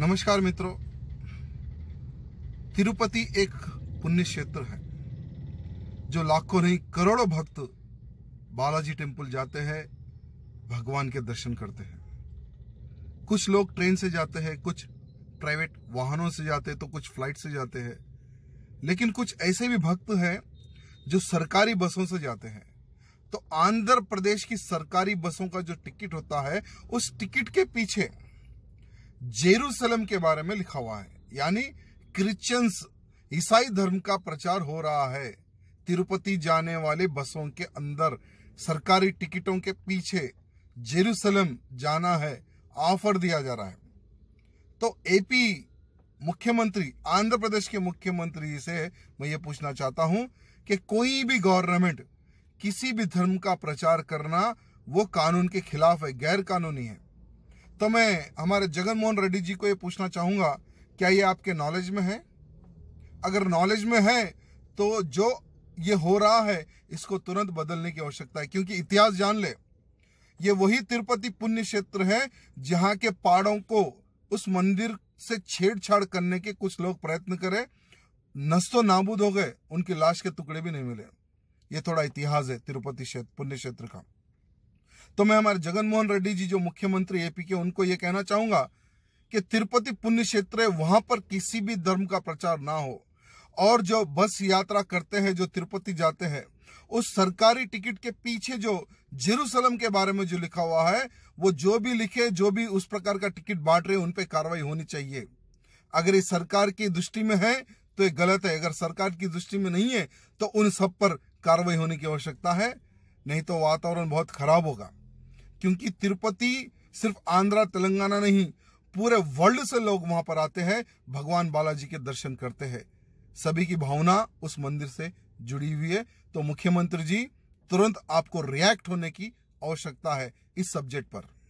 नमस्कार मित्रों तिरुपति एक पुण्य क्षेत्र है जो लाखों नहीं करोड़ों भक्त बालाजी टेम्पल जाते हैं भगवान के दर्शन करते हैं कुछ लोग ट्रेन से जाते हैं कुछ प्राइवेट वाहनों से जाते हैं तो कुछ फ्लाइट से जाते हैं लेकिन कुछ ऐसे भी भक्त हैं जो सरकारी बसों से जाते हैं तो आंध्र प्रदेश की सरकारी बसों का जो टिकट होता है उस टिकट के पीछे जेरूसलम के बारे में लिखा हुआ है यानी क्रिश्चियंस ईसाई धर्म का प्रचार हो रहा है तिरुपति जाने वाले बसों के अंदर सरकारी टिकटों के पीछे जेरूसलम जाना है ऑफर दिया जा रहा है तो एपी मुख्यमंत्री आंध्र प्रदेश के मुख्यमंत्री से मैं ये पूछना चाहता हूं कि कोई भी गवर्नमेंट किसी भी धर्म का प्रचार करना वो कानून के खिलाफ है गैर कानूनी है तो मैं हमारे जगन मोहन रेड्डी जी को ये पूछना चाहूँगा क्या ये आपके नॉलेज में है अगर नॉलेज में है तो जो ये हो रहा है इसको तुरंत बदलने की आवश्यकता है क्योंकि इतिहास जान ले ये वही तिरुपति पुण्य क्षेत्र है जहाँ के पहाड़ों को उस मंदिर से छेड़छाड़ करने के कुछ लोग प्रयत्न करे नस्तो नाबूद हो गए उनकी लाश के टुकड़े भी नहीं मिले ये थोड़ा इतिहास है तिरुपति क्षेत्र पुण्य क्षेत्र का तो मैं हमारे जगनमोहन रेड्डी जी जो मुख्यमंत्री एपी के उनको ये कहना चाहूंगा कि तिरुपति पुण्य क्षेत्र है वहां पर किसी भी धर्म का प्रचार ना हो और जो बस यात्रा करते हैं जो तिरुपति जाते हैं उस सरकारी टिकट के पीछे जो जेरूसलम के बारे में जो लिखा हुआ है वो जो भी लिखे जो भी उस प्रकार का टिकट बांट रहे उन पर कार्रवाई होनी चाहिए अगर ये सरकार की दृष्टि में है तो ये गलत है अगर सरकार की दृष्टि में नहीं है तो उन सब पर कार्रवाई होने की आवश्यकता है नहीं तो वातावरण बहुत खराब होगा क्योंकि तिरुपति सिर्फ आंध्रा तेलंगाना नहीं पूरे वर्ल्ड से लोग वहां पर आते हैं भगवान बालाजी के दर्शन करते हैं सभी की भावना उस मंदिर से जुड़ी हुई है तो मुख्यमंत्री जी तुरंत आपको रिएक्ट होने की आवश्यकता है इस सब्जेक्ट पर